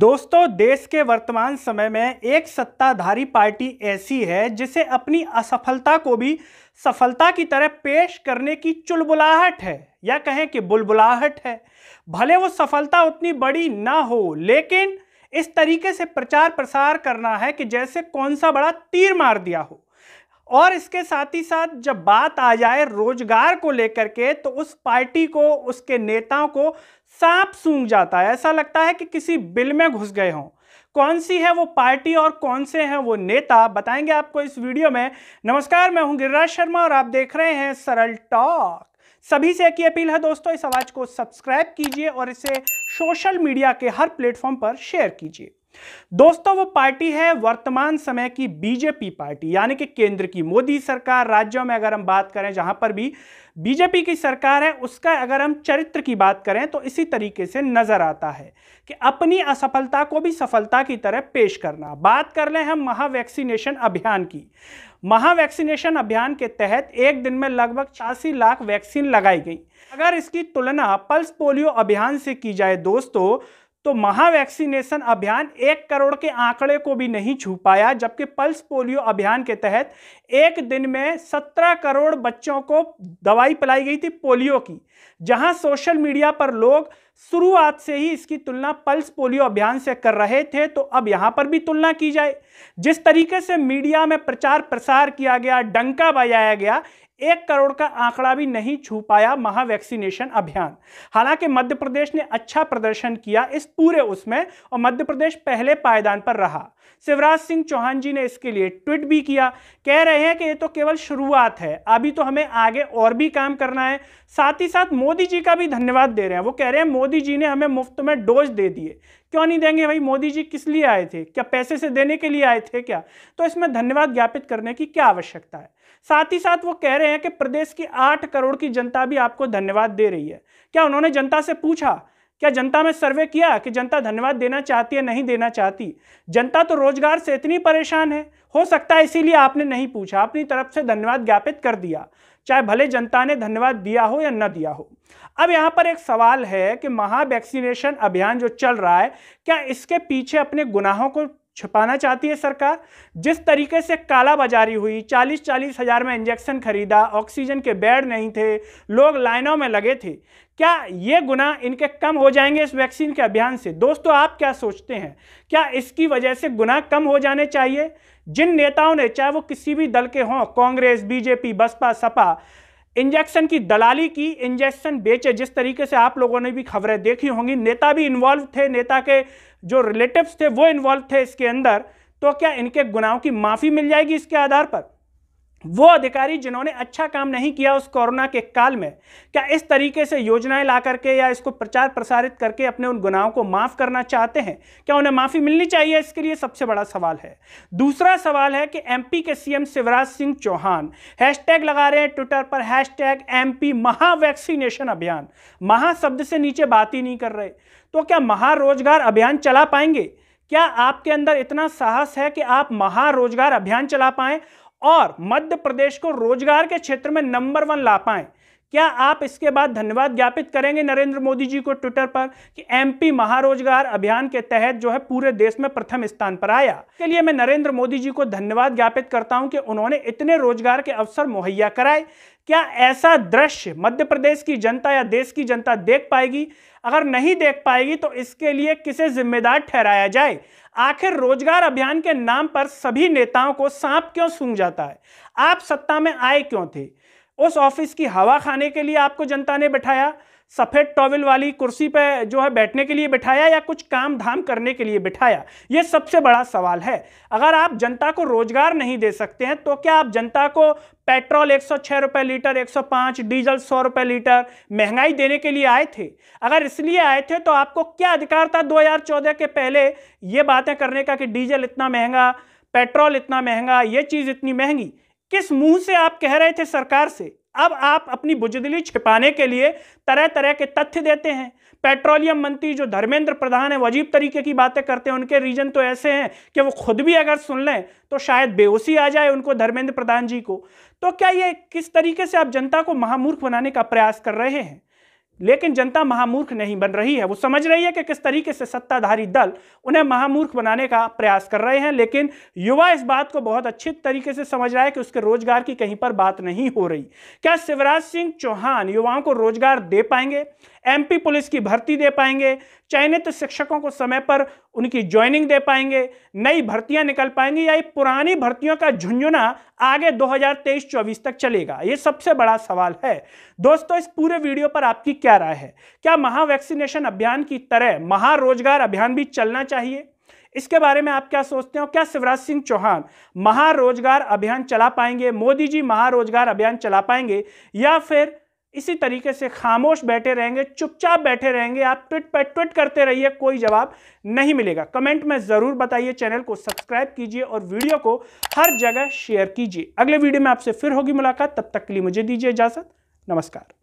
दोस्तों देश के वर्तमान समय में एक सत्ताधारी पार्टी ऐसी है जिसे अपनी असफलता को भी सफलता की तरह पेश करने की चुलबुलाहट है या कहें कि बुलबुलाहट है भले वो सफलता उतनी बड़ी ना हो लेकिन इस तरीके से प्रचार प्रसार करना है कि जैसे कौन सा बड़ा तीर मार दिया हो और इसके साथ ही साथ जब बात आ जाए रोजगार को लेकर के तो उस पार्टी को उसके नेताओं को सांप सूंघ जाता है ऐसा लगता है कि किसी बिल में घुस गए हों कौन सी है वो पार्टी और कौन से हैं वो नेता बताएंगे आपको इस वीडियो में नमस्कार मैं हूं गिरिराज शर्मा और आप देख रहे हैं सरल टॉक सभी से एक ही अपील है दोस्तों इस आवाज़ को सब्सक्राइब कीजिए और इसे सोशल मीडिया के हर प्लेटफॉर्म पर शेयर कीजिए दोस्तों वो पार्टी है वर्तमान समय की बीजेपी पार्टी यानी कि केंद्र की मोदी सरकार राज्यों में अगर हम बात करें जहां पर भी बीजेपी की सरकार है उसका अगर हम चरित्र की बात करें तो इसी तरीके से नजर आता है कि अपनी असफलता को भी सफलता की तरह पेश करना बात कर लें हम महावैक्सीनेशन अभियान की महावैक्सीनेशन अभियान के तहत एक दिन में लगभग छियासी लाख वैक्सीन लगाई गई अगर इसकी तुलना पल्स पोलियो अभियान से की जाए दोस्तों तो महावैक्सीनेशन अभियान एक करोड़ के आंकड़े को भी नहीं छू पाया जबकि पल्स पोलियो अभियान के तहत एक दिन में सत्रह करोड़ बच्चों को दवाई पिलाई गई थी पोलियो की जहां सोशल मीडिया पर लोग शुरुआत से ही इसकी तुलना पल्स पोलियो अभियान से कर रहे थे तो अब यहां पर भी तुलना की जाए जिस तरीके से मीडिया में प्रचार प्रसार किया गया डंका बजाया गया एक करोड़ का आंकड़ा भी नहीं छू पाया महावैक्सीनेशन अभियान हालांकि मध्य प्रदेश ने अच्छा प्रदर्शन किया इस पूरे उसमें और मध्य प्रदेश पहले पायदान पर रहा शिवराज सिंह चौहान जी ने इसके लिए ट्वीट भी किया कह रहे हैं कि ये तो केवल शुरुआत है अभी तो हमें आगे और भी काम करना है साथ ही साथ मोदी जी का भी धन्यवाद दे रहे हैं वो कह रहे हैं मोदी जी ने हमें मुफ्त में डोज दे दिए क्यों नहीं देंगे भाई मोदी जी किस लिए आए थे क्या पैसे से देने के लिए आए थे क्या तो इसमें धन्यवाद ज्ञापित करने की क्या आवश्यकता है साथ ही साथ वो कह रहे हैं कि प्रदेश की आठ करोड़ की जनता भी आपको धन्यवाद दे रही है क्या उन्होंने जनता से पूछा क्या जनता में सर्वे किया कि जनता धन्यवाद देना चाहती है नहीं देना चाहती जनता तो रोजगार से इतनी परेशान है हो सकता है इसीलिए आपने नहीं पूछा अपनी तरफ से धन्यवाद ज्ञापित कर दिया चाहे भले जनता ने धन्यवाद दिया हो या न दिया हो अब यहाँ पर एक सवाल है कि महा वैक्सीनेशन अभियान जो चल रहा है क्या इसके पीछे अपने गुनाहों को छुपाना चाहती है सरकार जिस तरीके से कालाबाजारी हुई चालीस चालीस हज़ार में इंजेक्शन खरीदा ऑक्सीजन के बेड नहीं थे लोग लाइनों में लगे थे क्या ये गुना इनके कम हो जाएंगे इस वैक्सीन के अभियान से दोस्तों आप क्या सोचते हैं क्या इसकी वजह से गुना कम हो जाने चाहिए जिन नेताओं ने चाहे वो किसी भी दल के हों Congress BJP Baspa Sapa injection की दलाली की इंजेक्शन बेचे जिस तरीके से आप लोगों ने भी खबरें देखी होंगी नेता भी इन्वॉल्व थे नेता के जो रिलेटिव्स थे वो इन्वॉल्व थे इसके अंदर तो क्या इनके गुनाहों की माफ़ी मिल जाएगी इसके आधार पर वो अधिकारी जिन्होंने अच्छा काम नहीं किया उस कोरोना के काल में क्या इस तरीके से योजनाएं ला करके या इसको प्रचार प्रसारित करके अपने उन गुनाहों को माफ़ करना चाहते हैं क्या उन्हें माफ़ी मिलनी चाहिए इसके लिए सबसे बड़ा सवाल है दूसरा सवाल है कि एमपी के सीएम शिवराज सिंह चौहान हैशटैग लगा रहे हैं ट्विटर पर हैशटैग एमपी महावैक्सीनेशन अभियान महाशब्द से नीचे बात ही नहीं कर रहे तो क्या महारोजगार अभियान चला पाएंगे क्या आपके अंदर इतना साहस है कि आप महारोजगार अभियान चला पाएं और मध्य प्रदेश को रोजगार के क्षेत्र में नंबर वन ला पाए क्या आप इसके बाद धन्यवाद ज्ञापित करेंगे नरेंद्र मोदी जी को ट्विटर पर कि एमपी महारोजगार अभियान के तहत जो है पूरे देश में प्रथम स्थान पर आया इसके लिए मैं नरेंद्र मोदी जी को धन्यवाद ज्ञापित करता हूं कि उन्होंने इतने रोजगार के अवसर मुहैया कराए क्या ऐसा दृश्य मध्य प्रदेश की जनता या देश की जनता देख पाएगी अगर नहीं देख पाएगी तो इसके लिए किसे जिम्मेदार ठहराया जाए आखिर रोजगार अभियान के नाम पर सभी नेताओं को सांप क्यों सूंघ जाता है आप सत्ता में आए क्यों थे उस ऑफिस की हवा खाने के लिए आपको जनता ने बैठाया सफ़ेद टॉवल वाली कुर्सी पर जो है बैठने के लिए बिठाया या कुछ काम धाम करने के लिए बिठाया ये सबसे बड़ा सवाल है अगर आप जनता को रोजगार नहीं दे सकते हैं तो क्या आप जनता को पेट्रोल एक सौ रुपए लीटर 105 डीजल सौ रुपए लीटर महंगाई देने के लिए आए थे अगर इसलिए आए थे तो आपको क्या अधिकार था दो के पहले ये बातें करने का कि डीजल इतना महंगा पेट्रोल इतना महंगा ये चीज़ इतनी महंगी किस मुंह से आप कह रहे थे सरकार से अब आप अपनी बुजदली छिपाने के लिए तरह तरह के तथ्य देते हैं पेट्रोलियम मंत्री जो धर्मेंद्र प्रधान है वो अजीब तरीके की बातें करते हैं उनके रीजन तो ऐसे हैं कि वो खुद भी अगर सुन लें तो शायद बेहोशी आ जाए उनको धर्मेंद्र प्रधान जी को तो क्या ये किस तरीके से आप जनता को महामूर्ख बनाने का प्रयास कर रहे हैं लेकिन जनता महामूर्ख नहीं बन रही है वो समझ रही है कि किस तरीके से सत्ताधारी दल उन्हें महामूर्ख बनाने का प्रयास कर रहे हैं लेकिन युवा इस बात को बहुत अच्छे तरीके से समझ रहा है कि उसके रोजगार की कहीं पर बात नहीं हो रही क्या शिवराज सिंह चौहान युवाओं को रोजगार दे पाएंगे एमपी पुलिस की भर्ती दे पाएंगे चयनित शिक्षकों को समय पर उनकी ज्वाइनिंग दे पाएंगे नई भर्तियां निकल पाएंगी या ये पुरानी भर्तियों का झुंझुना आगे 2023-24 तक चलेगा ये सबसे बड़ा सवाल है दोस्तों इस पूरे वीडियो पर आपकी क्या क्या राय है क्या महावैक्सीनेशन अभियान की तरह महारोजगार अभियान भी चलना चाहिए इसके बारे में आप क्या सोचते हो क्या शिवराज सिंह चौहान महारोजगार अभियान चला पाएंगे मोदी जी महारोजगार अभियान चला पाएंगे या फिर इसी तरीके से खामोश बैठे रहेंगे चुपचाप बैठे रहेंगे आप ट्विट पर ट्विट करते रहिए कोई जवाब नहीं मिलेगा कमेंट में ज़रूर बताइए चैनल को सब्सक्राइब कीजिए और वीडियो को हर जगह शेयर कीजिए अगले वीडियो में आपसे फिर होगी मुलाकात तब तक के लिए मुझे दीजिए इजाज़त नमस्कार